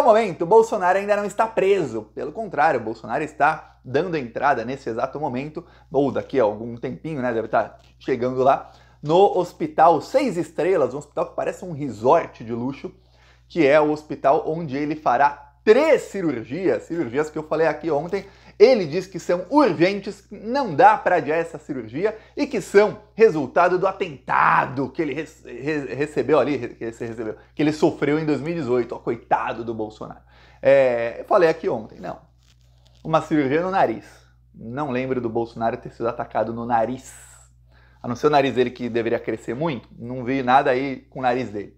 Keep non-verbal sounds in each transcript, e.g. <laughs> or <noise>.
o momento, Bolsonaro ainda não está preso. Pelo contrário, Bolsonaro está dando entrada nesse exato momento, ou daqui a algum tempinho, né? Deve estar tá chegando lá, no hospital Seis Estrelas, um hospital que parece um resort de luxo, que é o hospital onde ele fará três cirurgias, cirurgias que eu falei aqui ontem, ele diz que são urgentes, não dá para adiar essa cirurgia e que são resultado do atentado que ele re recebeu ali, que ele, recebeu, que ele sofreu em 2018. Ó, coitado do Bolsonaro. É, eu falei aqui ontem, não. Uma cirurgia no nariz. Não lembro do Bolsonaro ter sido atacado no nariz. A não ser o nariz dele que deveria crescer muito, não vi nada aí com o nariz dele.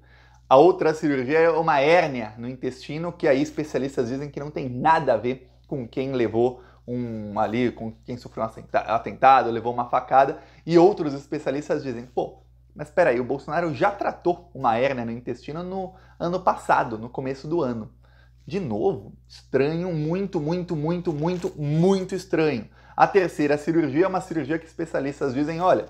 A outra cirurgia é uma hérnia no intestino, que aí especialistas dizem que não tem nada a ver com quem levou um ali com quem sofreu um atentado, levou uma facada, e outros especialistas dizem, pô, mas peraí, o Bolsonaro já tratou uma hérnia no intestino no ano passado, no começo do ano. De novo, estranho, muito, muito, muito, muito, muito estranho. A terceira cirurgia é uma cirurgia que especialistas dizem, olha,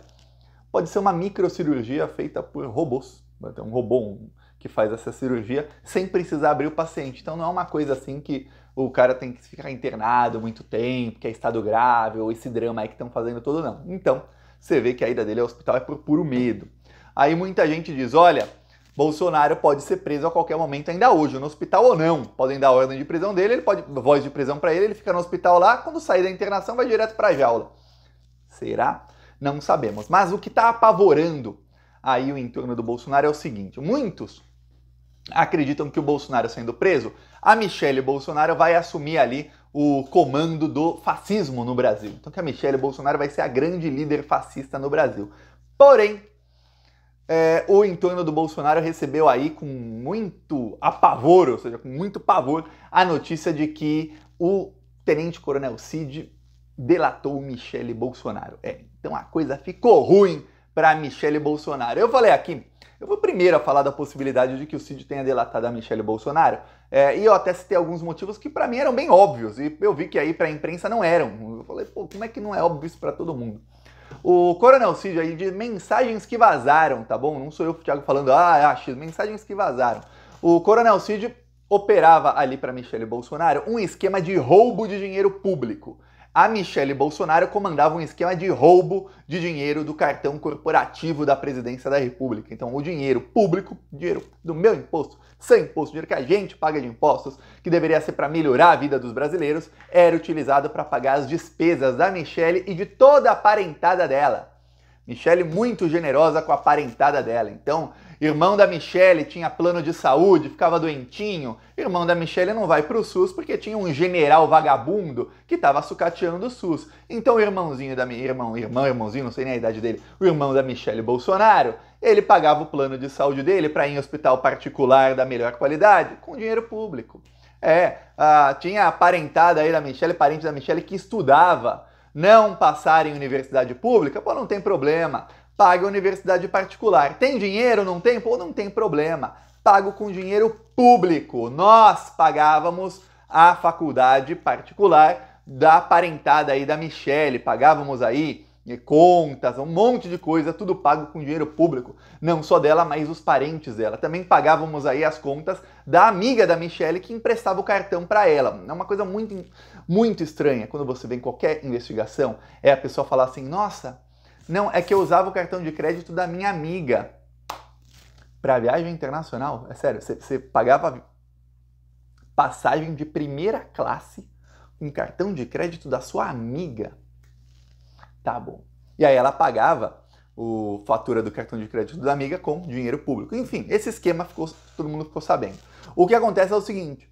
pode ser uma microcirurgia feita por robôs, um robô, um, que faz essa cirurgia sem precisar abrir o paciente. Então não é uma coisa assim que o cara tem que ficar internado muito tempo, que é estado grave, ou esse drama aí que estão fazendo todo, não. Então, você vê que a ida dele ao hospital é por puro medo. Aí muita gente diz: olha, Bolsonaro pode ser preso a qualquer momento, ainda hoje, no hospital ou não. Podem dar ordem de prisão dele, ele pode. voz de prisão para ele, ele fica no hospital lá, quando sair da internação vai direto para a jaula. Será? Não sabemos. Mas o que está apavorando aí o entorno do Bolsonaro é o seguinte: muitos acreditam que o Bolsonaro sendo preso, a Michelle Bolsonaro vai assumir ali o comando do fascismo no Brasil. Então que a Michelle Bolsonaro vai ser a grande líder fascista no Brasil. Porém, é, o entorno do Bolsonaro recebeu aí com muito apavoro, ou seja, com muito pavor, a notícia de que o tenente coronel Cid delatou Michele Bolsonaro. É, então a coisa ficou ruim para Michele Bolsonaro. Eu falei aqui eu vou primeiro a falar da possibilidade de que o Cid tenha delatado a Michelle Bolsonaro. É, e eu até citei alguns motivos que para mim eram bem óbvios. E eu vi que aí para a imprensa não eram. Eu falei, pô, como é que não é óbvio isso para todo mundo? O Coronel Cid aí de mensagens que vazaram, tá bom? Não sou eu, Thiago, falando, ah, é acho, mensagens que vazaram. O Coronel Cid operava ali para Michele Bolsonaro um esquema de roubo de dinheiro público a Michele Bolsonaro comandava um esquema de roubo de dinheiro do cartão corporativo da presidência da República. Então, o dinheiro público, dinheiro do meu imposto, sem imposto, dinheiro que a gente paga de impostos, que deveria ser para melhorar a vida dos brasileiros, era utilizado para pagar as despesas da Michele e de toda a parentada dela. Michele muito generosa com a parentada dela. Então, Irmão da Michelle tinha plano de saúde, ficava doentinho. Irmão da Michelle não vai para o SUS porque tinha um general vagabundo que estava sucateando o SUS. Então o irmãozinho da minha irmão, irmão, irmãozinho, não sei nem a idade dele, o irmão da Michelle Bolsonaro, ele pagava o plano de saúde dele para ir em hospital particular da melhor qualidade com dinheiro público. É, ah, tinha a parentada aí da Michelle, parente da Michelle que estudava não passar em universidade pública, pô, não tem problema paga a universidade particular. Tem dinheiro? Não tem? Pô, não tem problema. Pago com dinheiro público. Nós pagávamos a faculdade particular da parentada aí da Michelle, pagávamos aí eh, contas, um monte de coisa, tudo pago com dinheiro público, não só dela, mas os parentes dela. Também pagávamos aí as contas da amiga da Michelle que emprestava o cartão para ela. É uma coisa muito muito estranha quando você vê em qualquer investigação, é a pessoa falar assim: "Nossa, não, é que eu usava o cartão de crédito da minha amiga. Para viagem internacional, é sério, você, você pagava passagem de primeira classe com cartão de crédito da sua amiga. Tá bom. E aí ela pagava o fatura do cartão de crédito da amiga com dinheiro público. Enfim, esse esquema ficou, todo mundo ficou sabendo. O que acontece é o seguinte: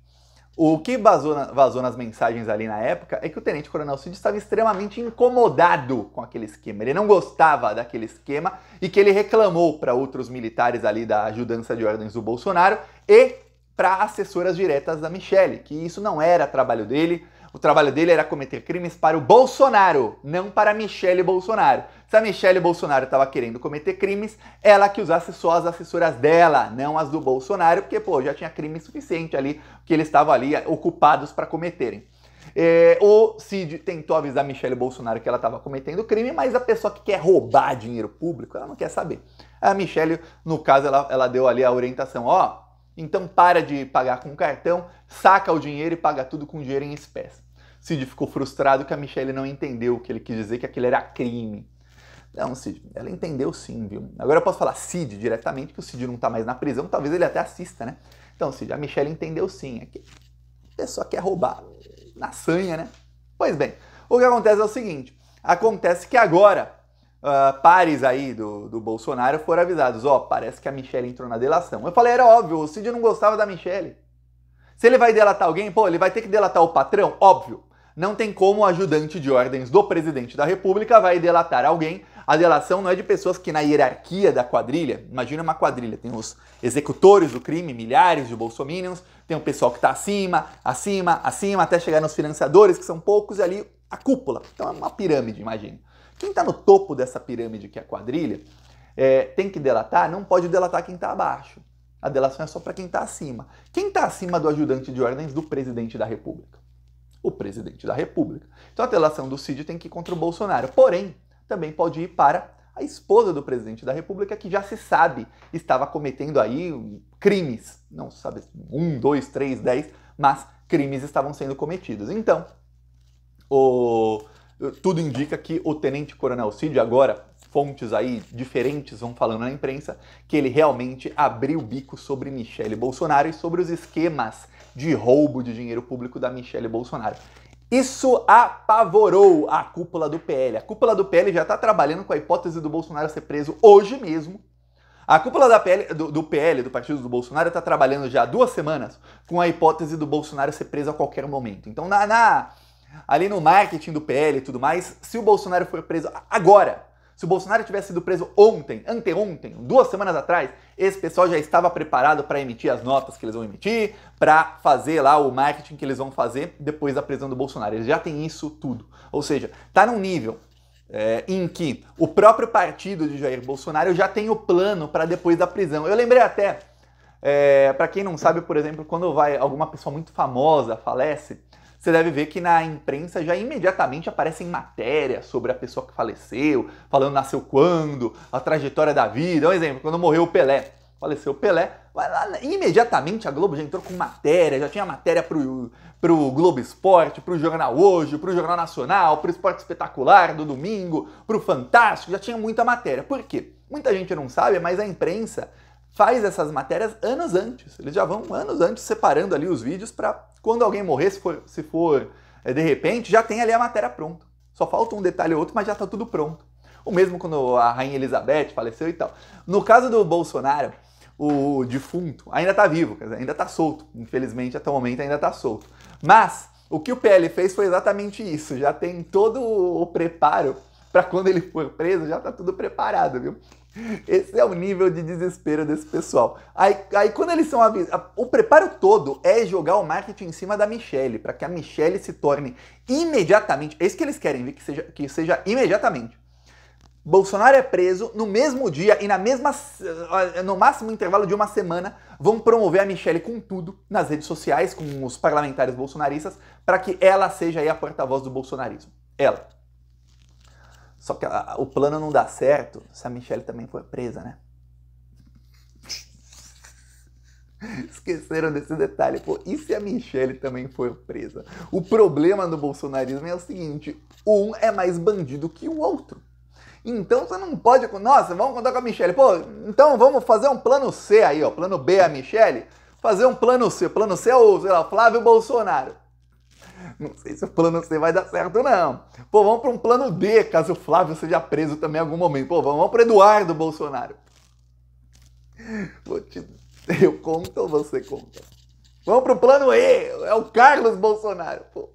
o que vazou, na, vazou nas mensagens ali na época é que o Tenente Coronel Cid estava extremamente incomodado com aquele esquema. Ele não gostava daquele esquema e que ele reclamou para outros militares ali da ajudança de ordens do Bolsonaro e para assessoras diretas da Michelle, que isso não era trabalho dele. O trabalho dele era cometer crimes para o Bolsonaro, não para Michele Bolsonaro. Se a Michelle Bolsonaro estava querendo cometer crimes, ela que usasse só as assessoras dela, não as do Bolsonaro, porque pô, já tinha crime suficiente ali que eles estavam ali eh, ocupados para cometerem. É, o Cid tentou avisar Michelle Bolsonaro que ela estava cometendo crime, mas a pessoa que quer roubar dinheiro público, ela não quer saber. A Michelle, no caso, ela, ela deu ali a orientação: ó, então para de pagar com cartão, saca o dinheiro e paga tudo com dinheiro em espécie. Cid ficou frustrado que a Michelle não entendeu o que ele quis dizer, que aquilo era crime. Não, Cid, ela entendeu sim, viu? Agora eu posso falar Cid diretamente, que o Cid não tá mais na prisão, talvez ele até assista, né? Então, Cid, a Michelle entendeu sim. É que a pessoa quer roubar na sanha, né? Pois bem, o que acontece é o seguinte: acontece que agora uh, pares aí do, do Bolsonaro foram avisados. Ó, oh, parece que a Michelle entrou na delação. Eu falei, era óbvio, o Cid não gostava da Michelle. Se ele vai delatar alguém, pô, ele vai ter que delatar o patrão? Óbvio. Não tem como o ajudante de ordens do presidente da república vai delatar alguém a delação não é de pessoas que na hierarquia da quadrilha, imagina uma quadrilha, tem os executores do crime, milhares de bolsominions, tem o pessoal que está acima, acima, acima, até chegar nos financiadores, que são poucos, e ali a cúpula. Então é uma pirâmide, imagina. Quem está no topo dessa pirâmide, que é a quadrilha, é, tem que delatar, não pode delatar quem está abaixo. A delação é só para quem está acima. Quem está acima do ajudante de ordens do presidente da República? O presidente da República. Então a delação do Cid tem que ir contra o Bolsonaro. Porém, também pode ir para a esposa do presidente da República, que já se sabe estava cometendo aí crimes, não se sabe um, dois, três, dez, mas crimes estavam sendo cometidos. Então, o, tudo indica que o tenente coronel Cid agora fontes aí diferentes vão falando na imprensa que ele realmente abriu o bico sobre Michele Bolsonaro e sobre os esquemas de roubo de dinheiro público da Michele Bolsonaro. Isso apavorou a cúpula do PL. A cúpula do PL já está trabalhando com a hipótese do Bolsonaro ser preso hoje mesmo. A cúpula da PL, do, do PL, do partido do Bolsonaro, está trabalhando já há duas semanas com a hipótese do Bolsonaro ser preso a qualquer momento. Então, na, na, ali no marketing do PL e tudo mais, se o Bolsonaro for preso agora, se o Bolsonaro tivesse sido preso ontem, anteontem, duas semanas atrás, esse pessoal já estava preparado para emitir as notas que eles vão emitir, para fazer lá o marketing que eles vão fazer depois da prisão do Bolsonaro. Eles já têm isso tudo. Ou seja, está num nível é, em que o próprio partido de Jair Bolsonaro já tem o plano para depois da prisão. Eu lembrei até, é, para quem não sabe, por exemplo, quando vai alguma pessoa muito famosa falece, você deve ver que na imprensa já imediatamente aparecem matérias sobre a pessoa que faleceu, falando nasceu quando, a trajetória da vida. Um exemplo, quando morreu o Pelé, faleceu o Pelé, né? imediatamente a Globo já entrou com matéria, já tinha matéria pro, pro Globo Esporte, pro Jornal Hoje, pro Jornal Nacional, pro Esporte Espetacular do domingo, pro Fantástico, já tinha muita matéria. Por quê? Muita gente não sabe, mas a imprensa faz essas matérias anos antes. Eles já vão anos antes separando ali os vídeos para quando alguém morrer, se for, se for é, de repente, já tem ali a matéria pronta. Só falta um detalhe ou outro, mas já está tudo pronto. O mesmo quando a Rainha Elizabeth faleceu e tal. No caso do Bolsonaro, o defunto ainda está vivo, ainda está solto. Infelizmente, até o momento ainda está solto. Mas o que o PL fez foi exatamente isso. Já tem todo o preparo para quando ele for preso, já está tudo preparado, viu? <laughs> Esse é o nível de desespero desse pessoal. Aí, aí quando eles são avisados. O preparo todo é jogar o marketing em cima da Michelle, para que a Michelle se torne imediatamente. É isso que eles querem, ver que seja, que seja imediatamente. Bolsonaro é preso no mesmo dia e na mesma, eh, no máximo intervalo de uma semana, vão promover a Michelle com tudo nas redes sociais, com os parlamentares bolsonaristas, para que ela seja a porta-voz do bolsonarismo. Ela. Só que a, o plano não dá certo. Se a Michelle também foi presa, né? <laughs> Esqueceram desse detalhe, pô. E se a Michelle também foi presa? O problema do bolsonarismo é o seguinte: um é mais bandido que o outro. Então você não pode. Nossa, vamos contar com a Michelle. Pô, então vamos fazer um plano C aí, ó. Plano B a Michelle. Fazer um plano C. Plano C é o, sei lá, Flávio Bolsonaro não sei se o plano C vai dar certo, não. Pô, vamos para um plano B, caso o Flávio seja preso também em algum momento. Pô, vamos para Eduardo Bolsonaro. Vou te... <laughs> Eu conto ou você conta? Vamos para o plano E, é o Carlos Bolsonaro. Pô.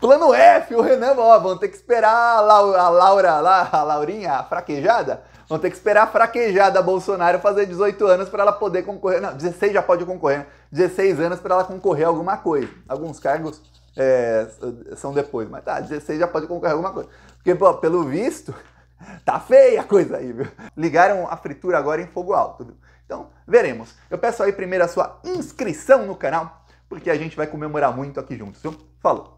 Plano F, o Renan, ó, vão ter que esperar a, Laura, a Laura lá, a Laurinha, a fraquejada, Vão ter que esperar a fraquejada Bolsonaro fazer 18 anos para ela poder concorrer. Não, 16 já pode concorrer, 16 né? anos para ela concorrer a alguma coisa. Alguns cargos é, são depois, mas tá, 16 já pode concorrer a alguma coisa. Porque, pô, pelo visto, <laughs> tá feia a coisa aí, viu? Ligaram a fritura agora em fogo alto, viu? Então, veremos. Eu peço aí primeiro a sua inscrição no canal, porque a gente vai comemorar muito aqui juntos, viu? Falou!